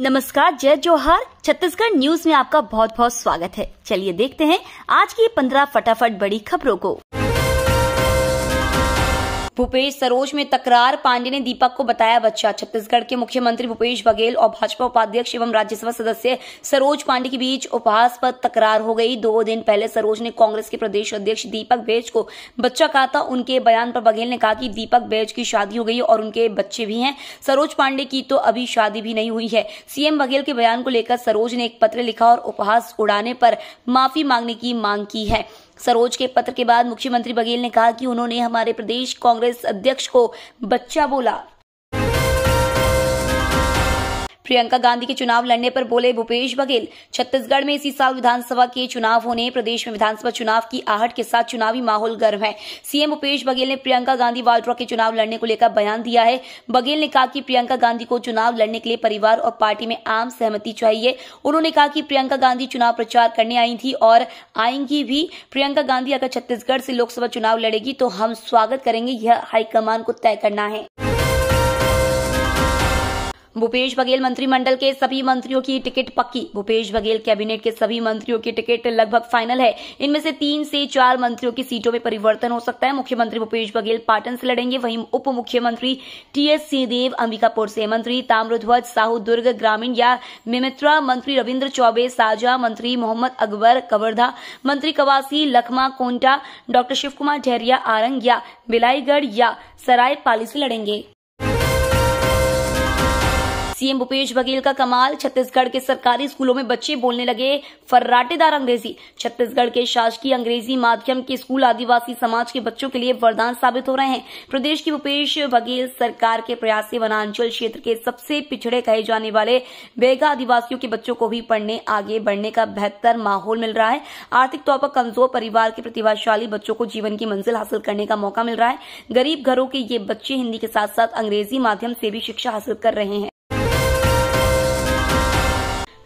नमस्कार जय जोहार छत्तीसगढ़ न्यूज में आपका बहुत बहुत स्वागत है चलिए देखते हैं आज की पंद्रह फटाफट बड़ी खबरों को भूपेश सरोज में तकरार पांडे ने दीपक को बताया बच्चा छत्तीसगढ़ के मुख्यमंत्री भूपेश बघेल और भाजपा उपाध्यक्ष एवं राज्यसभा सदस्य सरोज पांडे के बीच उपहास पर तकरार हो गई दो दिन पहले सरोज ने कांग्रेस के प्रदेश अध्यक्ष दीपक बैज को बच्चा कहा था उनके बयान पर बघेल ने कहा कि दीपक बैज की शादी हो गई और उनके बच्चे भी हैं सरोज पांडे की तो अभी शादी भी नहीं हुई है सीएम बघेल के बयान को लेकर सरोज ने एक पत्र लिखा और उपहास उड़ाने पर माफी मांगने की मांग की है सरोज के पत्र के बाद मुख्यमंत्री बघेल ने कहा कि उन्होंने हमारे प्रदेश कांग्रेस अध्यक्ष को बच्चा बोला प्रियंका गांधी के चुनाव लड़ने पर बोले भूपेश बघेल छत्तीसगढ़ में इसी साल विधानसभा के चुनाव होने प्रदेश में विधानसभा चुनाव की आहट के साथ चुनावी माहौल गर्म है सीएम भूपेश बघेल ने प्रियंका गांधी वाड्रा के चुनाव लड़ने को लेकर बयान दिया है बघेल ने कहा कि प्रियंका गांधी को चुनाव लड़ने के लिए परिवार और पार्टी में आम सहमति चाहिए उन्होंने कहा कि प्रियंका गांधी चुनाव प्रचार करने आई थी और आएंगी भी प्रियंका गांधी अगर छत्तीसगढ़ से लोकसभा चुनाव लड़ेगी तो हम स्वागत करेंगे यह हाईकमान को तय करना है भूपेश बघेल मंत्रिमंडल के सभी मंत्रियों की टिकट पक्की भूपेश बघेल कैबिनेट के सभी मंत्रियों की टिकट लगभग फाइनल है इनमें से तीन से चार मंत्रियों की सीटों में परिवर्तन हो सकता है मुख्यमंत्री भूपेश बघेल पाटन से लड़ेंगे वहीं उप मुख्यमंत्री टीएस सिंहदेव अंबिकापुर से मंत्री ताम्रध्वज साहू दुर्ग ग्रामीण या मिमित्रा मंत्री रविन्द्र चौबे साजा मंत्री मोहम्मद अकबर कवर्धा मंत्री कवासी लखमा कोंटा डॉक्टर शिवकुमार ढेरिया आरंग या बिलाईगढ़ या सराय पाली से लड़ेंगे सीएम भूपेश बघेल का कमाल छत्तीसगढ़ के सरकारी स्कूलों में बच्चे बोलने लगे फर्राटेदार अंग्रेजी छत्तीसगढ़ के शासकीय अंग्रेजी माध्यम के स्कूल आदिवासी समाज के बच्चों के लिए वरदान साबित हो रहे हैं प्रदेश की भूपेश बघेल सरकार के प्रयास से वनांचल क्षेत्र के सबसे पिछड़े कहे जाने वाले बेगा आदिवासियों के बच्चों को भी पढ़ने आगे बढ़ने का बेहतर माहौल मिल रहा है आर्थिक तौर पर कमजोर परिवार के प्रतिभाशाली बच्चों को जीवन की मंजिल हासिल करने का मौका मिल रहा है गरीब घरों के ये बच्चे हिंदी के साथ साथ अंग्रेजी माध्यम से भी शिक्षा हासिल कर रहे हैं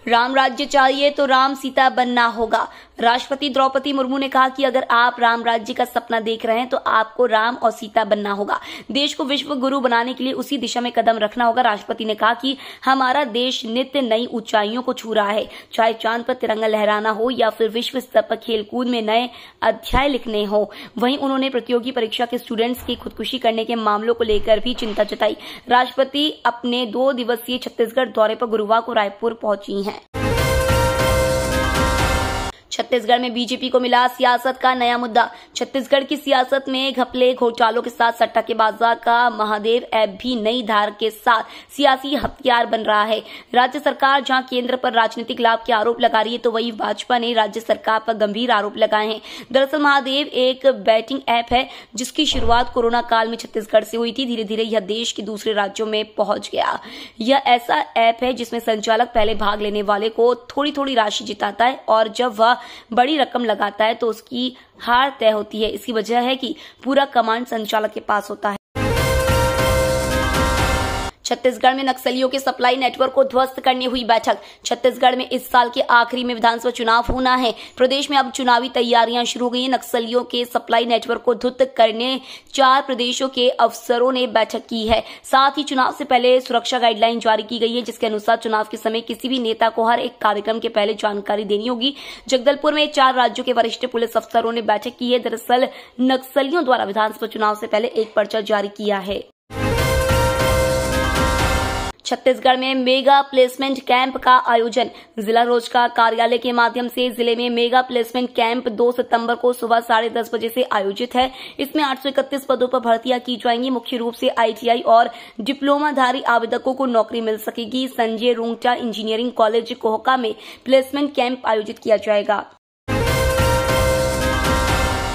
राम राज्य चाहिए तो राम सीता बनना होगा राष्ट्रपति द्रौपदी मुर्मू ने कहा कि अगर आप राम राज्य का सपना देख रहे हैं तो आपको राम और सीता बनना होगा देश को विश्व गुरु बनाने के लिए उसी दिशा में कदम रखना होगा राष्ट्रपति ने कहा कि हमारा देश नित्य नई ऊंचाइयों को छू रहा है चाहे चांद पर तिरंगा लहराना हो या फिर विश्व स्तर पर खेलकूद में नए अध्याय लिखने हो वहीं उन्होंने प्रतियोगी परीक्षा के स्टूडेंट्स की खुदकुशी करने के मामलों को लेकर भी चिंता जताई राष्ट्रपति अपने दो दिवसीय छत्तीसगढ़ दौरे पर गुरुवार को रायपुर पहुंची हैं छत्तीसगढ़ में बीजेपी को मिला सियासत का नया मुद्दा छत्तीसगढ़ की सियासत में घपले घोटालों के साथ सट्टा के बाजार का महादेव ऐप भी नई धार के साथ सियासी हथियार बन रहा है राज्य सरकार जहां केंद्र पर राजनीतिक लाभ के आरोप लगा रही है तो वही भाजपा ने राज्य सरकार पर गंभीर आरोप लगाए हैं दरअसल महादेव एक बैटिंग ऐप है जिसकी शुरुआत कोरोना काल में छत्तीसगढ़ से हुई थी धीरे धीरे यह देश के दूसरे राज्यों में पहुंच गया यह ऐसा ऐप है जिसमें संचालक पहले भाग लेने वाले को थोड़ी थोड़ी राशि जिताता है और जब वह बड़ी रकम लगाता है तो उसकी हार तय होती है इसकी वजह है कि पूरा कमांड संचालक के पास होता है छत्तीसगढ़ में नक्सलियों के सप्लाई नेटवर्क को ध्वस्त करने हुई बैठक छत्तीसगढ़ में इस साल के आखिरी में विधानसभा चुनाव होना है प्रदेश में अब चुनावी तैयारियां शुरू हुई गई नक्सलियों के सप्लाई नेटवर्क को ध्वस्त करने चार प्रदेशों के अफसरों ने बैठक की है साथ ही चुनाव से पहले सुरक्षा गाइडलाइन जारी की गई है जिसके अनुसार चुनाव के समय किसी भी नेता को हर एक कार्यक्रम के पहले जानकारी देनी होगी जगदलपुर में चार राज्यों के वरिष्ठ पुलिस अफसरों ने बैठक की है दरअसल नक्सलियों द्वारा विधानसभा चुनाव से पहले एक पर्चा जारी किया है छत्तीसगढ़ में मेगा प्लेसमेंट कैंप का आयोजन जिला रोजगार कार्यालय के माध्यम से जिले में मेगा प्लेसमेंट कैंप 2 सितंबर को सुबह साढ़े दस बजे से आयोजित है इसमें 831 पदों पर भर्तियां की जाएंगी मुख्य रूप से आईटीआई और डिप्लोमाधारी आवेदकों को नौकरी मिल सकेगी संजय रूंगटा इंजीनियरिंग कॉलेज कोहका में प्लेसमेंट कैंप आयोजित किया जाएगा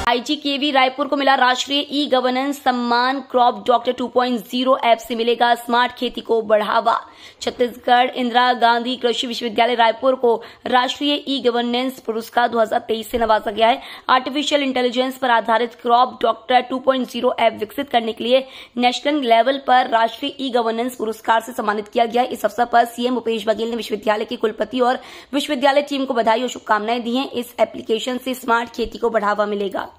आईजी केवी रायपुर को मिला राष्ट्रीय ई गवर्नेंस सम्मान क्रॉप डॉक्टर 2.0 ऐप से मिलेगा स्मार्ट खेती को बढ़ावा छत्तीसगढ़ इंदिरा गांधी कृषि विश्वविद्यालय रायपुर को राष्ट्रीय ई गवर्नेंस पुरस्कार 2023 से नवाजा गया है आर्टिफिशियल इंटेलिजेंस पर आधारित क्रॉप डॉक्टर 2.0 ऐप विकसित करने के लिए नेशनल लेवल पर राष्ट्रीय ई गवर्नेंस पुरस्कार से सम्मानित किया गया इस अवसर पर सीएम भूपेश बघेल ने विश्वविद्यालय के कुलपति और विश्वविद्यालय टीम को बधाई और शुभकामनाएं दी हैं इस एप्लीकेशन से स्मार्ट खेती को बढ़ावा मिलेगा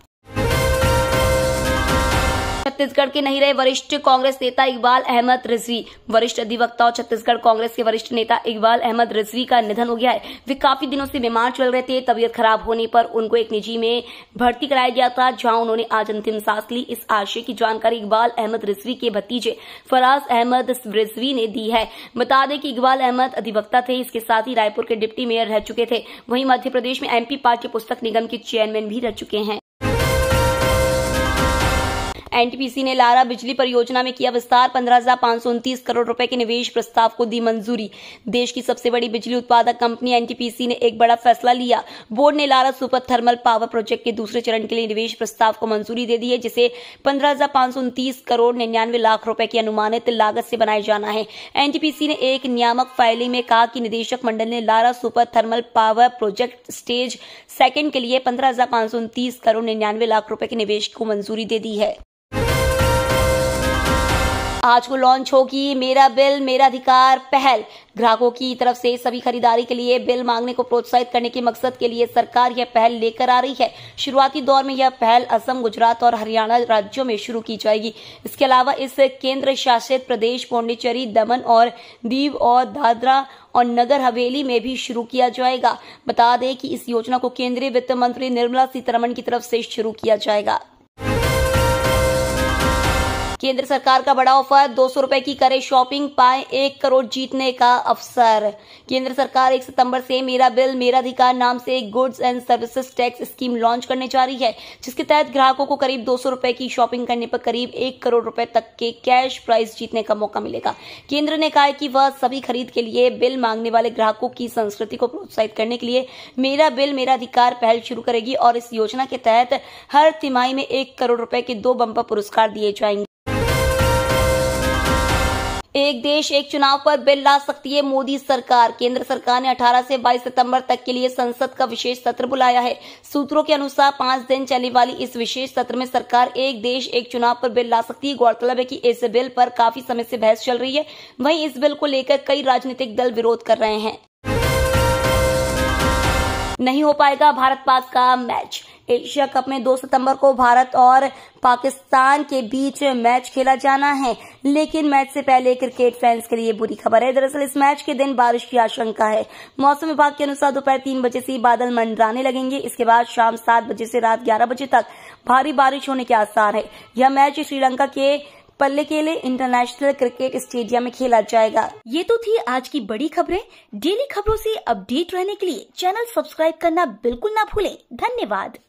छत्तीसगढ़ के नहीं रहे वरिष्ठ कांग्रेस नेता इकबाल अहमद रिजवी वरिष्ठ अधिवक्ता और छत्तीसगढ़ कांग्रेस के वरिष्ठ नेता इकबाल अहमद रिजवी का निधन हो गया है वे काफी दिनों से बीमार चल रहे थे तबियत खराब होने पर उनको एक निजी में भर्ती कराया गया था जहां उन्होंने आज अंतिम सांस ली इस आशय की जानकारी इकबाल अहमद रिजवी के भतीजे फराज अहमद रिजवी ने दी है बता दें कि इकबाल अहमद अधिवक्ता थे इसके साथ ही रायपुर के डिप्टी मेयर रह चुके थे वहीं मध्य प्रदेश में एमपी पार्टी पुस्तक निगम के चेयरमैन भी रह चुके हैं एनटीपीसी ने लारा बिजली परियोजना में किया विस्तार पंद्रह करोड़ रुपए के निवेश प्रस्ताव को दी मंजूरी देश की सबसे बड़ी बिजली उत्पादक कंपनी एनटीपीसी ने एक बड़ा फैसला लिया बोर्ड ने Lara super thermal power project के दूसरे चरण के लिए निवेश प्रस्ताव को मंजूरी दे दी है जिसे पंद्रह करोड़ निन्यानवे लाख रूपये की अनुमानित लागत से बनाया जाना है एनटीपीसी ने एक नियामक फाइलिंग में कहा कि निदेशक मंडल ने Lara super thermal power project stage second के लिए पंद्रह करोड़ निन्यानवे लाख रूपये के निवेश को मंजूरी दे दी है आज को लॉन्च होगी मेरा बिल मेरा अधिकार पहल ग्राहकों की तरफ से सभी खरीदारी के लिए बिल मांगने को प्रोत्साहित करने के मकसद के लिए सरकार यह पहल लेकर आ रही है शुरुआती दौर में यह पहल असम गुजरात और हरियाणा राज्यों में शुरू की जाएगी इसके अलावा इस केंद्र शासित प्रदेश पौंडीचेरी दमन और दीव और दादरा और नगर हवेली में भी शुरू किया जाएगा बता दें कि इस योजना को केंद्रीय वित्त मंत्री निर्मला सीतारमन की तरफ से शुरू किया जाएगा केंद्र सरकार का बड़ा ऑफर दो सौ रुपए की करे शॉपिंग पाए एक करोड़ जीतने का अवसर केंद्र सरकार एक सितंबर से मेरा बिल मेरा अधिकार नाम से goods and services tax scheme launch करने जा रही है जिसके तहत ग्राहकों को करीब दो सौ की शॉपिंग करने पर करीब एक करोड़ रूपये तक के कैश प्राइज जीतने का मौका मिलेगा केंद्र ने कहा कि वह सभी खरीद के लिए बिल मांगने वाले ग्राहकों की संस्कृति को प्रोत्साहित करने के लिए मेरा बिल मेरा अधिकार पहल शुरू करेगी और इस योजना के तहत हर तिमाही में एक करोड़ रुपए के दो बम्पर पुरस्कार दिए जाएंगे एक देश एक चुनाव पर बिल ला सकती है मोदी सरकार केंद्र सरकार ने 18 से 22 सितंबर तक के लिए संसद का विशेष सत्र बुलाया है सूत्रों के अनुसार पांच दिन चलने वाली इस विशेष सत्र में सरकार एक देश एक चुनाव पर बिल ला सकती है गौरतलब है कि इस बिल पर काफी समय से बहस चल रही है वहीं इस बिल को लेकर कई राजनीतिक दल विरोध कर रहे हैं नहीं हो पाएगा भारत पाक का मैच एशिया कप में 2 सितंबर को भारत और पाकिस्तान के बीच मैच खेला जाना है लेकिन मैच से पहले क्रिकेट फैंस के लिए बुरी खबर है दरअसल इस मैच के दिन बारिश की आशंका है मौसम विभाग के अनुसार दोपहर तीन बजे से बादल मंडराने लगेंगे इसके बाद शाम सात बजे से रात ग्यारह बजे तक भारी बारिश होने के आसार है यह मैच श्रीलंका के पल्ले केले इंटरनेशनल क्रिकेट स्टेडियम में खेला जाएगा ये तो थी आज की बड़ी खबरें डेली खबरों से अपडेट रहने के लिए चैनल सब्सक्राइब करना बिल्कुल ना भूलें धन्यवाद